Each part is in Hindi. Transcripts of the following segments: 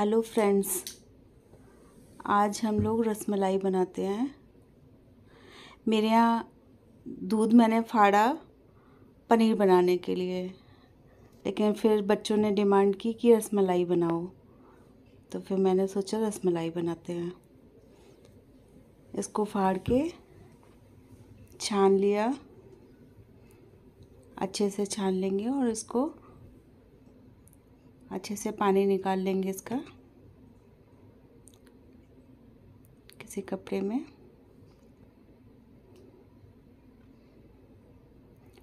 हेलो फ्रेंड्स आज हम लोग रसमलाई बनाते हैं मेरे यहाँ दूध मैंने फाड़ा पनीर बनाने के लिए लेकिन फिर बच्चों ने डिमांड की कि रसमलाई बनाओ तो फिर मैंने सोचा रसमलाई बनाते हैं इसको फाड़ के छान लिया अच्छे से छान लेंगे और इसको अच्छे से पानी निकाल लेंगे इसका किसी कपड़े में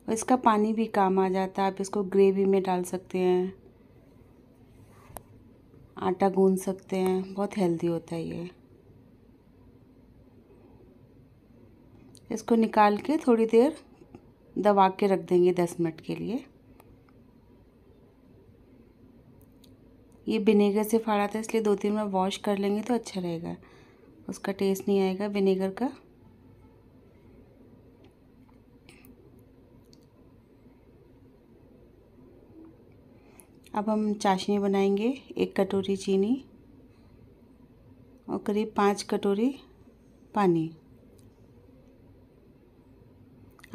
और इसका पानी भी काम आ जाता है आप इसको ग्रेवी में डाल सकते हैं आटा गून सकते हैं बहुत हेल्दी होता है ये इसको निकाल के थोड़ी देर दबा के रख देंगे दस मिनट के लिए ये विनेगर से फाड़ा था इसलिए दो तीन बार वॉश कर लेंगे तो अच्छा रहेगा उसका टेस्ट नहीं आएगा विनेगर का अब हम चाशनी बनाएंगे एक कटोरी चीनी और करीब पाँच कटोरी पानी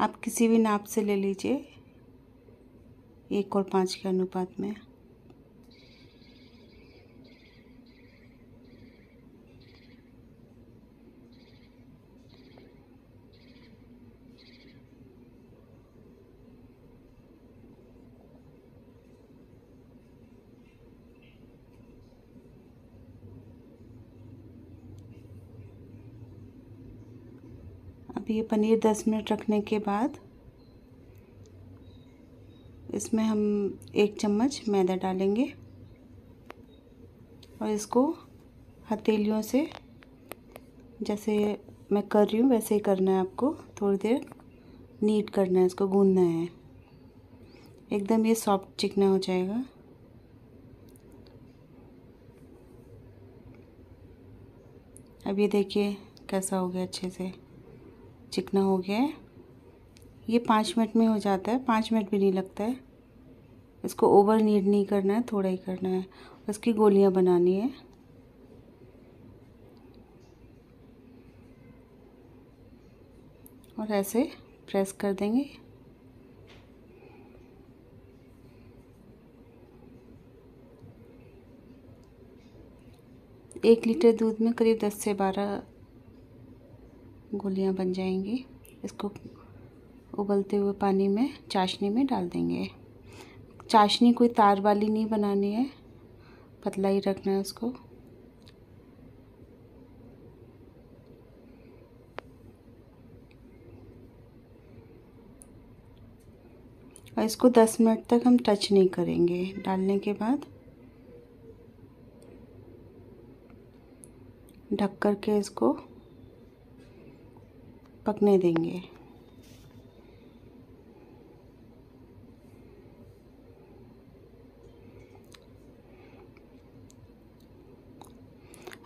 आप किसी भी नाप से ले लीजिए एक और पाँच के अनुपात में अब ये पनीर दस मिनट रखने के बाद इसमें हम एक चम्मच मैदा डालेंगे और इसको हथेलियों से जैसे मैं कर रही हूँ वैसे ही करना है आपको थोड़ी देर नीट करना है इसको गूंदना है एकदम ये सॉफ्ट चिकना हो जाएगा अब ये देखिए कैसा हो गया अच्छे से चिकना हो गया है ये पाँच मिनट में हो जाता है पाँच मिनट भी नहीं लगता है इसको ओवर नीड नहीं करना है थोड़ा ही करना है उसकी गोलियां बनानी है और ऐसे प्रेस कर देंगे एक लीटर दूध में करीब दस से बारह गोलियां बन जाएंगी इसको उबलते हुए पानी में चाशनी में डाल देंगे चाशनी कोई तार वाली नहीं बनानी है पतला ही रखना है उसको और इसको 10 मिनट तक हम टच नहीं करेंगे डालने के बाद ढक कर के इसको पकने देंगे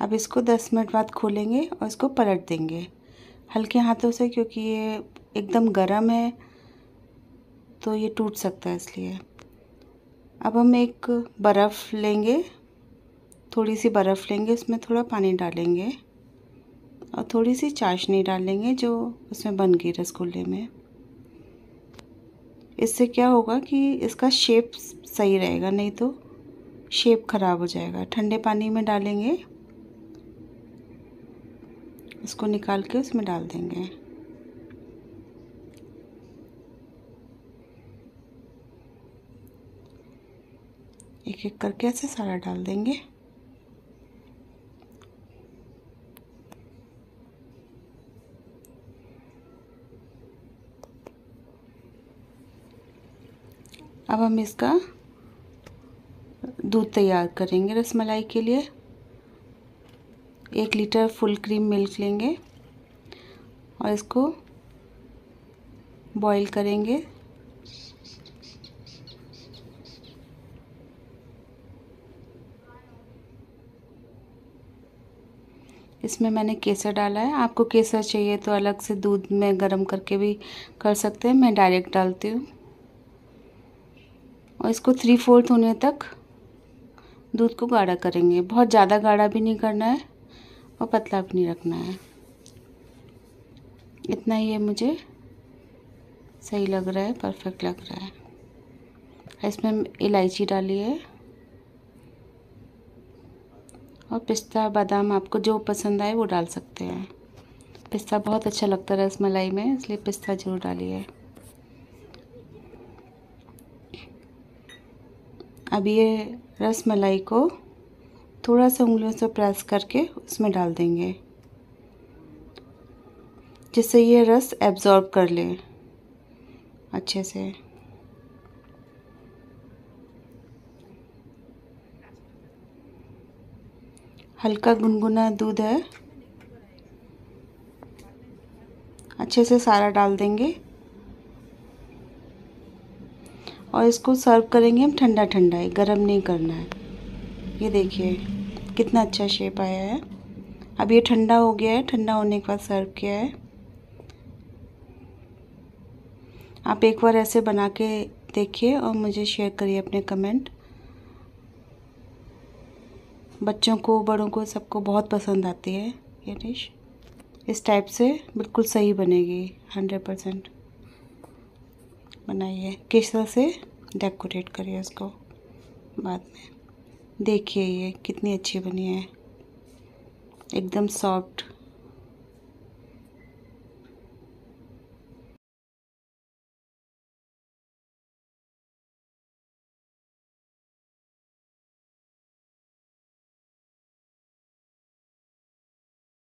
अब इसको 10 मिनट बाद खोलेंगे और इसको पलट देंगे हल्के हाथों से क्योंकि ये एकदम गर्म है तो ये टूट सकता है इसलिए अब हम एक बर्फ़ लेंगे थोड़ी सी बर्फ़ लेंगे उसमें थोड़ा पानी डालेंगे और थोड़ी सी चाशनी डालेंगे जो उसमें बन गई रसगुल्ले में इससे क्या होगा कि इसका शेप सही रहेगा नहीं तो शेप ख़राब हो जाएगा ठंडे पानी में डालेंगे इसको निकाल के उसमें डाल देंगे एक एक करके ऐसे सारा डाल देंगे अब हम इसका दूध तैयार करेंगे रसमलाई के लिए एक लीटर फुल क्रीम मिल्क लेंगे और इसको बॉईल करेंगे इसमें मैंने केसर डाला है आपको केसर चाहिए तो अलग से दूध में गर्म करके भी कर सकते हैं मैं डायरेक्ट डालती हूँ और इसको थ्री फोर्थ होने तक दूध को गाढ़ा करेंगे बहुत ज़्यादा गाढ़ा भी नहीं करना है और पतला भी नहीं रखना है इतना ही है मुझे सही लग रहा है परफेक्ट लग रहा है इसमें इलायची डाली है और पिस्ता बादाम आपको जो पसंद आए वो डाल सकते हैं पिस्ता बहुत अच्छा लगता है मलाई में इसलिए पिस्ता ज़रूर डालिए अब ये रस मलाई को थोड़ा सा उंगलियों से प्रेस करके उसमें डाल देंगे जिससे ये रस एब्ज़ॉर्ब कर ले अच्छे से हल्का गुनगुना दूध है अच्छे से सारा डाल देंगे और इसको सर्व करेंगे हम ठंडा ठंडा ही गर्म नहीं करना है ये देखिए कितना अच्छा शेप आया है अब ये ठंडा हो गया है ठंडा होने के बाद सर्व किया है आप एक बार ऐसे बना के देखिए और मुझे शेयर करिए अपने कमेंट बच्चों को बड़ों को सबको बहुत पसंद आती है ये डिश इस टाइप से बिल्कुल सही बनेगी हंड्रेड परसेंट बनाइए किस तरह से डेकोरेट करिए उसको बाद में देखिए ये कितनी अच्छी बनी है एकदम सॉफ्ट